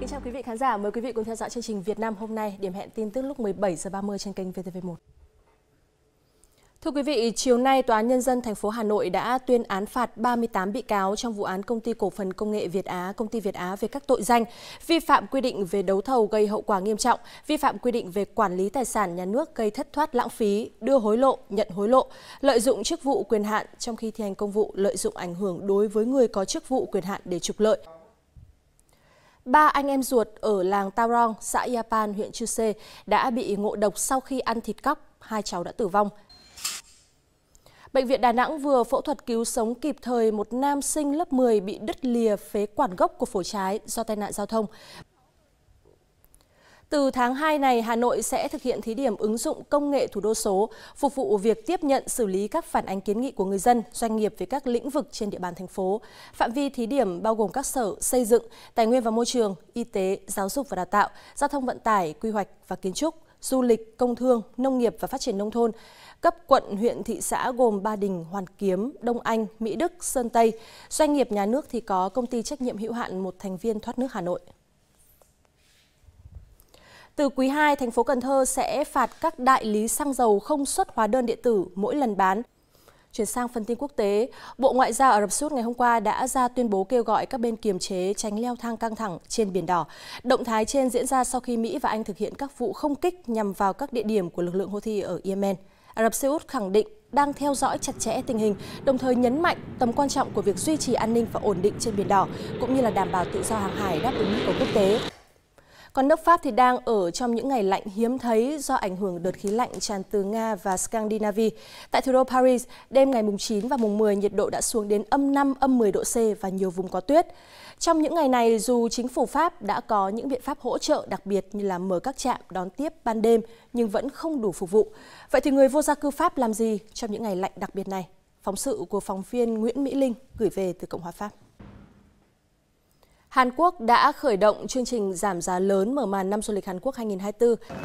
Kính chào quý vị khán giả, mời quý vị cùng theo dõi chương trình Việt Nam hôm nay, điểm hẹn tin tức lúc 17 giờ 30 trên kênh VTV1. Thưa quý vị, chiều nay Tòa án Nhân dân thành phố Hà Nội đã tuyên án phạt 38 bị cáo trong vụ án Công ty Cổ phần Công nghệ Việt Á, Công ty Việt Á về các tội danh vi phạm quy định về đấu thầu gây hậu quả nghiêm trọng, vi phạm quy định về quản lý tài sản nhà nước gây thất thoát lãng phí, đưa hối lộ, nhận hối lộ, lợi dụng chức vụ quyền hạn trong khi thi hành công vụ, lợi dụng ảnh hưởng đối với người có chức vụ quyền hạn để trục lợi. Ba anh em ruột ở làng Tarong, xã Yapan, huyện Chư Sê đã bị ngộ độc sau khi ăn thịt cóc, hai cháu đã tử vong. Bệnh viện Đà Nẵng vừa phẫu thuật cứu sống kịp thời một nam sinh lớp 10 bị đứt lìa phế quản gốc của phổi trái do tai nạn giao thông. Từ tháng 2 này, Hà Nội sẽ thực hiện thí điểm ứng dụng công nghệ thủ đô số, phục vụ việc tiếp nhận xử lý các phản ánh kiến nghị của người dân, doanh nghiệp về các lĩnh vực trên địa bàn thành phố. Phạm vi thí điểm bao gồm các sở xây dựng, tài nguyên và môi trường, y tế, giáo dục và đào tạo, giao thông vận tải, quy hoạch và kiến trúc, du lịch, công thương, nông nghiệp và phát triển nông thôn. Cấp quận, huyện, thị xã gồm Ba Đình, Hoàn Kiếm, Đông Anh, Mỹ Đức, Sơn Tây. Doanh nghiệp nhà nước thì có công ty trách nhiệm hữu hạn một thành viên thoát nước Hà Nội. Từ quý 2, thành phố Cần Thơ sẽ phạt các đại lý xăng dầu không xuất hóa đơn điện tử mỗi lần bán. Chuyển sang phần tin quốc tế, Bộ Ngoại giao Ả Rập Xê ngày hôm qua đã ra tuyên bố kêu gọi các bên kiềm chế tránh leo thang căng thẳng trên Biển Đỏ. Động thái trên diễn ra sau khi Mỹ và Anh thực hiện các vụ không kích nhằm vào các địa điểm của lực lượng Houthi ở Yemen. Ả Rập Xê Út khẳng định đang theo dõi chặt chẽ tình hình, đồng thời nhấn mạnh tầm quan trọng của việc duy trì an ninh và ổn định trên Biển Đỏ, cũng như là đảm bảo tự do hàng hải đáp ứng nhu cầu quốc tế. Còn nước Pháp thì đang ở trong những ngày lạnh hiếm thấy do ảnh hưởng đợt khí lạnh tràn từ Nga và Scandinavia. Tại thủ đô Paris, đêm ngày mùng 9 và mùng 10 nhiệt độ đã xuống đến âm 5, âm 10 độ C và nhiều vùng có tuyết. Trong những ngày này, dù chính phủ Pháp đã có những biện pháp hỗ trợ đặc biệt như là mở các trạm đón tiếp ban đêm nhưng vẫn không đủ phục vụ. Vậy thì người vô gia cư Pháp làm gì trong những ngày lạnh đặc biệt này? Phóng sự của phóng viên Nguyễn Mỹ Linh gửi về từ Cộng hòa Pháp. Hàn Quốc đã khởi động chương trình giảm giá lớn mở màn năm du lịch Hàn Quốc 2024.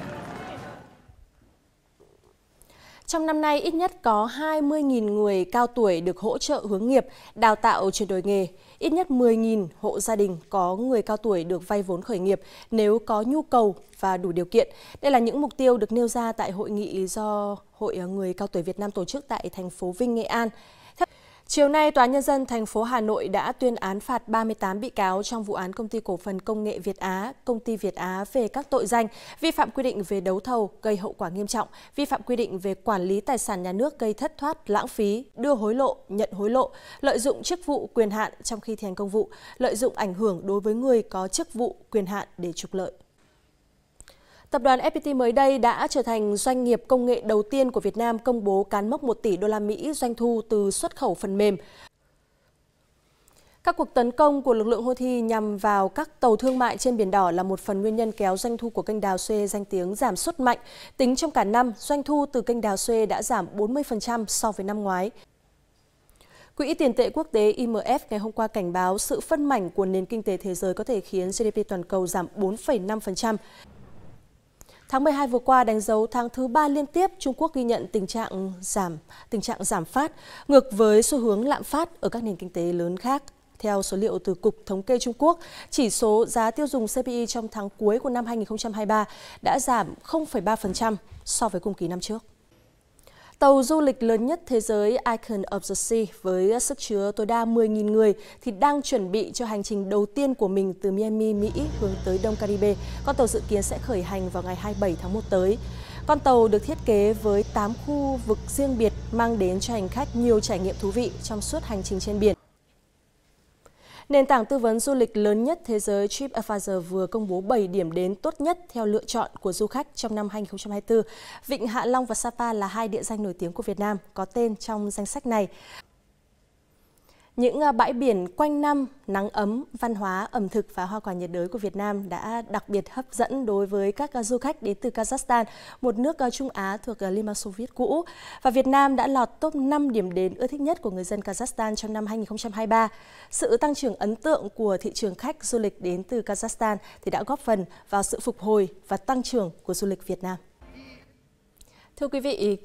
Trong năm nay, ít nhất có 20.000 người cao tuổi được hỗ trợ hướng nghiệp, đào tạo chuyển đổi nghề. Ít nhất 10.000 hộ gia đình có người cao tuổi được vay vốn khởi nghiệp nếu có nhu cầu và đủ điều kiện. Đây là những mục tiêu được nêu ra tại hội nghị do Hội Người Cao Tuổi Việt Nam tổ chức tại thành phố Vinh, Nghệ An. Chiều nay, Tòa Nhân dân thành phố Hà Nội đã tuyên án phạt 38 bị cáo trong vụ án Công ty Cổ phần Công nghệ Việt Á, Công ty Việt Á về các tội danh vi phạm quy định về đấu thầu gây hậu quả nghiêm trọng, vi phạm quy định về quản lý tài sản nhà nước gây thất thoát, lãng phí, đưa hối lộ, nhận hối lộ, lợi dụng chức vụ quyền hạn trong khi thi hành công vụ, lợi dụng ảnh hưởng đối với người có chức vụ quyền hạn để trục lợi. Tập đoàn FPT mới đây đã trở thành doanh nghiệp công nghệ đầu tiên của Việt Nam công bố cán mốc 1 tỷ đô la Mỹ doanh thu từ xuất khẩu phần mềm. Các cuộc tấn công của lực lượng Houthi nhằm vào các tàu thương mại trên Biển Đỏ là một phần nguyên nhân kéo doanh thu của kênh đào Suez danh tiếng giảm sút mạnh. Tính trong cả năm, doanh thu từ kênh đào Suez đã giảm 40% so với năm ngoái. Quỹ tiền tệ quốc tế IMF ngày hôm qua cảnh báo sự phân mảnh của nền kinh tế thế giới có thể khiến GDP toàn cầu giảm 4,5%. Tháng 12 vừa qua đánh dấu tháng thứ ba liên tiếp Trung Quốc ghi nhận tình trạng giảm tình trạng giảm phát ngược với xu hướng lạm phát ở các nền kinh tế lớn khác. Theo số liệu từ Cục Thống kê Trung Quốc, chỉ số giá tiêu dùng CPI trong tháng cuối của năm 2023 đã giảm 0,3% so với cùng kỳ năm trước. Tàu du lịch lớn nhất thế giới Icon of the Sea với sức chứa tối đa 10.000 người thì đang chuẩn bị cho hành trình đầu tiên của mình từ Miami, Mỹ hướng tới Đông Caribe. Con tàu dự kiến sẽ khởi hành vào ngày 27 tháng 1 tới. Con tàu được thiết kế với 8 khu vực riêng biệt mang đến cho hành khách nhiều trải nghiệm thú vị trong suốt hành trình trên biển. Nền tảng tư vấn du lịch lớn nhất thế giới TripAdvisor vừa công bố 7 điểm đến tốt nhất theo lựa chọn của du khách trong năm 2024. Vịnh Hạ Long và Sapa là hai địa danh nổi tiếng của Việt Nam có tên trong danh sách này. Những à, bãi biển quanh năm, nắng ấm, văn hóa, ẩm thực và hoa quả nhiệt đới của Việt Nam đã đặc biệt hấp dẫn đối với các à, du khách đến từ Kazakhstan, một nước à, Trung Á thuộc Liên bang Xô Viết cũ. Và Việt Nam đã lọt top 5 điểm đến ưa thích nhất của người dân Kazakhstan trong năm 2023. Sự tăng trưởng ấn tượng của thị trường khách du lịch đến từ Kazakhstan thì đã góp phần vào sự phục hồi và tăng trưởng của du lịch Việt Nam. Thưa quý vị,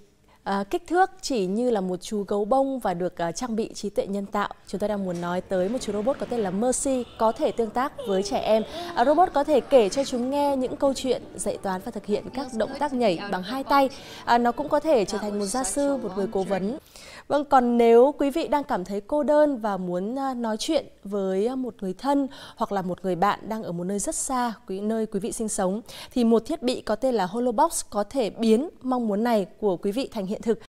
À, kích thước chỉ như là một chú gấu bông và được uh, trang bị trí tuệ nhân tạo. Chúng ta đang muốn nói tới một chú robot có tên là Mercy có thể tương tác với trẻ em. À, robot có thể kể cho chúng nghe những câu chuyện, dạy toán và thực hiện các động tác nhảy bằng hai tay. À, nó cũng có thể trở thành một gia sư, một người cố vấn. Vâng, còn nếu quý vị đang cảm thấy cô đơn và muốn nói chuyện với một người thân hoặc là một người bạn đang ở một nơi rất xa, quý nơi quý vị sinh sống, thì một thiết bị có tên là Holobox có thể biến mong muốn này của quý vị thành hiện thực